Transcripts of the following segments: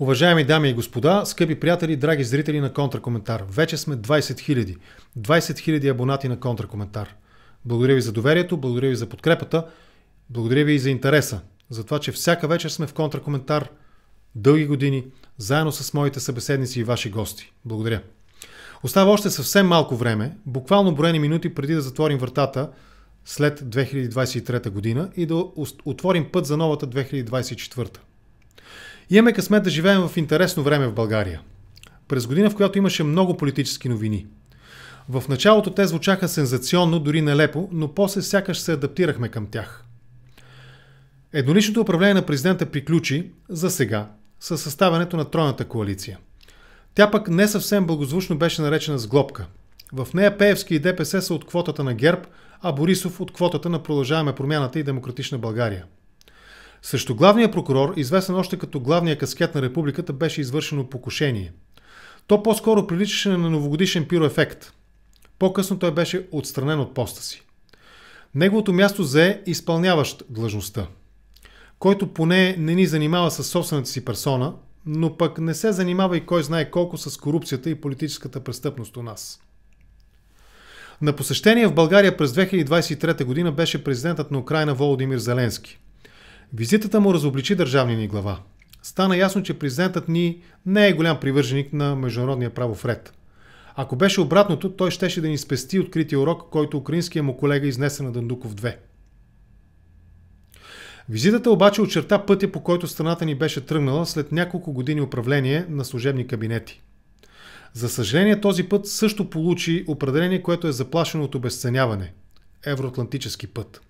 Уважаеми дами и господа, скъпи приятели, драги зрители на Контракоментар, вече сме 20 000. 20 000 абонати на Контракоментар. Благодаря ви за доверието, благодаря ви за подкрепата, благодаря ви и за интереса, за това, че всяка вечер сме в Контракоментар дълги години, заедно с моите събеседници и ваши гости. Благодаря. Остава още съвсем малко време, буквално броени минути преди да затворим вратата след 2023 година и да отворим път за новата 2024. Имаме късмет да живеем в интересно време в България. През година, в която имаше много политически новини. В началото те звучаха сензационно, дори нелепо, но после сякаш се адаптирахме към тях. Едноличното управление на президента приключи, за сега, със съставянето на тройната коалиция. Тя пък не съвсем благозвучно беше наречена сглобка. В нея Пеевски и ДПС са от квотата на ГЕРБ, а Борисов от квотата на Продължаваме промяната и Демократична България – срещу главния прокурор, известен още като главния каскет на републиката, беше извършено покушение. То по-скоро приличаше на новогодишен пироефект. По-късно той беше отстранен от поста си. Неговото място зае изпълняващ длъжността, който поне не ни занимава с собствената си персона, но пък не се занимава и кой знае колко с корупцията и политическата престъпност у нас. На посещение в България през 2023 година беше президентът на Украина Володимир Зеленски – Визитата му разобличи държавния ни глава. Стана ясно, че президентът ни не е голям привърженик на международния правов ред. Ако беше обратното, той щеше да ни спести открития урок, който украинския му колега изнесе на Дандуков 2. Визитата обаче очерта пътя, по който страната ни беше тръгнала след няколко години управление на служебни кабинети. За съжаление, този път също получи определение, което е заплашено от обесценяване – евроатлантически път –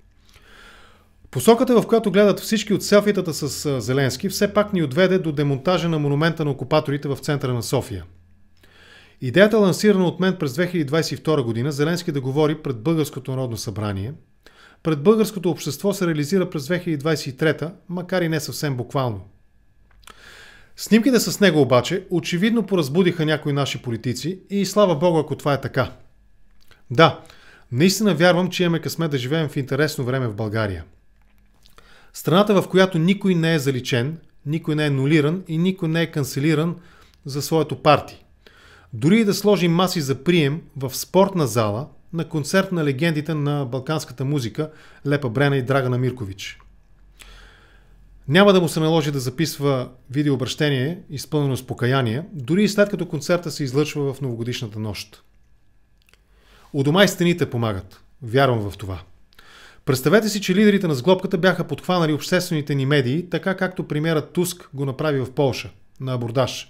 Посоката, в която гледат всички от селфитата с Зеленски, все пак ни отведе до демонтажа на монумента на окупаторите в центъра на София. Идеята, лансирана от мен през 2022 година, Зеленски да говори пред Българското народно събрание, пред българското общество се реализира през 2023, макар и не съвсем буквално. Снимките с него обаче очевидно поразбудиха някои наши политици и слава Богу, ако това е така. Да, наистина вярвам, че имаме късмет да живеем в интересно време в България – Страната, в която никой не е заличен, никой не е нулиран и никой не е канцелиран за своето парти. Дори и да сложи маси за прием в спортна зала на концерт на легендите на балканската музика Лепа Брена и Драгана Миркович. Няма да му се наложи да записва видеообращение, изпълнено с покаяние, дори и след като концерта се излъчва в новогодишната нощ. У дома и стените помагат. Вярвам в това. Представете си, че лидерите на сглобката бяха подхванали обществените ни медии, така както премиерът Туск го направи в Полша, на абордаж.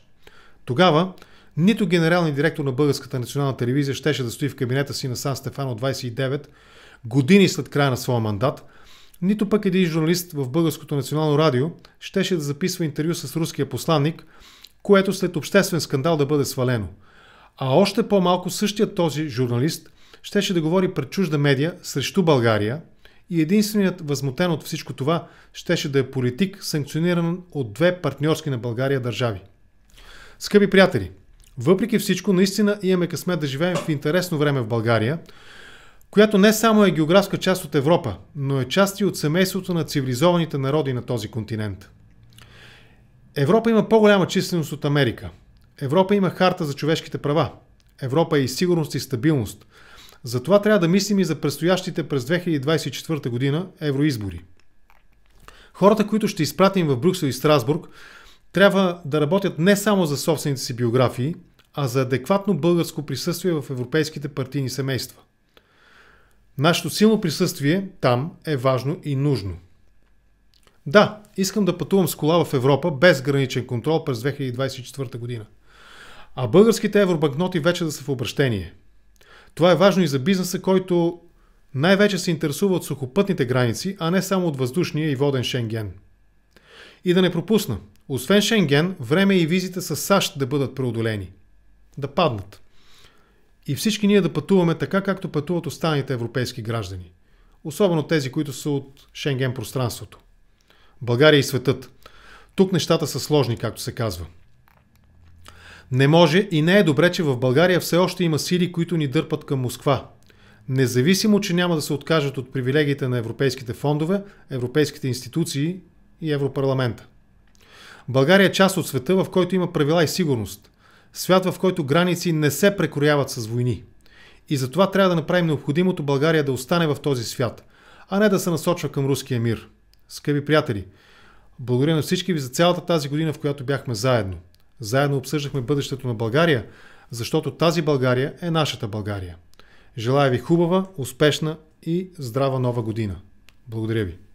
Тогава нито генералният директор на Българската национална телевизия щеше да стои в кабинета си на Сан Стефано 29 години след края на своя мандат, нито пък един журналист в Българското национално радио щеше да записва интервю с руския посланник, което след обществен скандал да бъде свалено. А още по-малко същият този журналист щеше да говори пред чужда медия срещу България, и единственият възмутен от всичко това щеше да е политик, санкциониран от две партньорски на България държави. Скъпи приятели, въпреки всичко, наистина имаме късмет да живеем в интересно време в България, която не само е географска част от Европа, но е част и от семейството на цивилизованите народи на този континент. Европа има по-голяма численост от Америка. Европа има харта за човешките права. Европа е и сигурност и стабилност – затова трябва да мислим и за предстоящите през 2024 година евроизбори. Хората, които ще изпратим в Брюксел и Страсбург, трябва да работят не само за собствените си биографии, а за адекватно българско присъствие в европейските партийни семейства. Нашето силно присъствие там е важно и нужно. Да, искам да пътувам с кола в Европа без граничен контрол през 2024 година. А българските евробанкноти вече да са в обращение. Това е важно и за бизнеса, който най-вече се интересува от сухопътните граници, а не само от въздушния и воден Шенген. И да не пропусна, освен Шенген, време и визите с САЩ да бъдат преодолени. Да паднат. И всички ние да пътуваме така, както пътуват останалите европейски граждани. Особено тези, които са от Шенген пространството. България и светът. Тук нещата са сложни, както се казва – не може и не е добре, че в България все още има сили, които ни дърпат към Москва. Независимо, че няма да се откажат от привилегиите на европейските фондове, европейските институции и Европарламента. България е част от света, в който има правила и сигурност. Свят, в който граници не се прекрояват с войни. И затова трябва да направим необходимото България да остане в този свят, а не да се насочва към руския мир. Скъпи приятели, благодаря на всички ви за цялата тази година, в която бяхме заедно. Заедно обсъждахме бъдещето на България, защото тази България е нашата България. Желая ви хубава, успешна и здрава нова година. Благодаря ви!